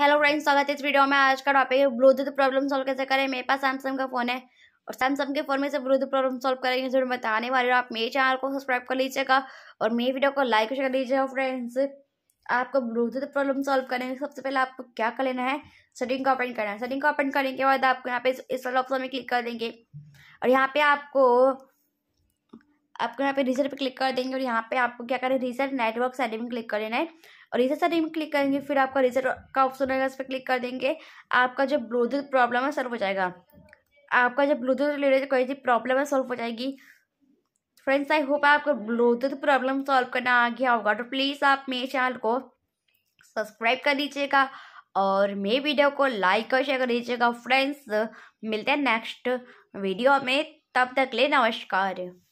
hello friends स्वागत है इस वीडियो में आज का टॉपिक है ब्लूटूथ प्रॉब्लम सॉल्व कैसे करें मेरे पास सैमसंग का फ़ोन है और सैमसंग के फ़ोन में से ब्लूटूथ प्रॉब्लम सॉल्व करेंगे जो बताने वाले हो आप मेरे चैनल को सब्सक्राइब कर लीजिएगा और मेरी वीडियो को लाइक कर लीजिएगा फ्रेंड्स आपको ब्लूटूथ प्रॉब्लम सॉल्व करेंगे सबसे पहले आपको क्या कर लेना है सेटिंग का ओपन करना है सेटिंग का ओपन करने के बाद आपको यहाँ पे इस वाले ऑप्शन में क्लिक कर देंगे और यहाँ पे आपको आपको यहाँ पे रिजल्ट पे क्लिक कर देंगे और यहाँ पे आपको क्या करें रिजल्ट नेटवर्क सेटिंग क्लिक करें है और रिजल्ट सेटिंग में क्लिक करेंगे फिर आपका रिजल्ट का ऑप्शन रहेगा उस पर क्लिक कर देंगे आपका जो ब्लूटूथ प्रॉब्लम है सॉल्व हो जाएगा आपका जो ब्लूटूथ रिलेटेड कोई भी प्रॉब्लम है सॉल्व हो जाएगी फ्रेंड्स आई होप आपको ब्लूटूथ प्रॉब्लम सॉल्व करना आ गया होगा तो प्लीज़ आप मेरे चैनल को सब्सक्राइब कर लीजिएगा और मेरे वीडियो को लाइक और शेयर कर दीजिएगा फ्रेंड्स मिलते हैं नेक्स्ट वीडियो में तब तक ले नमस्कार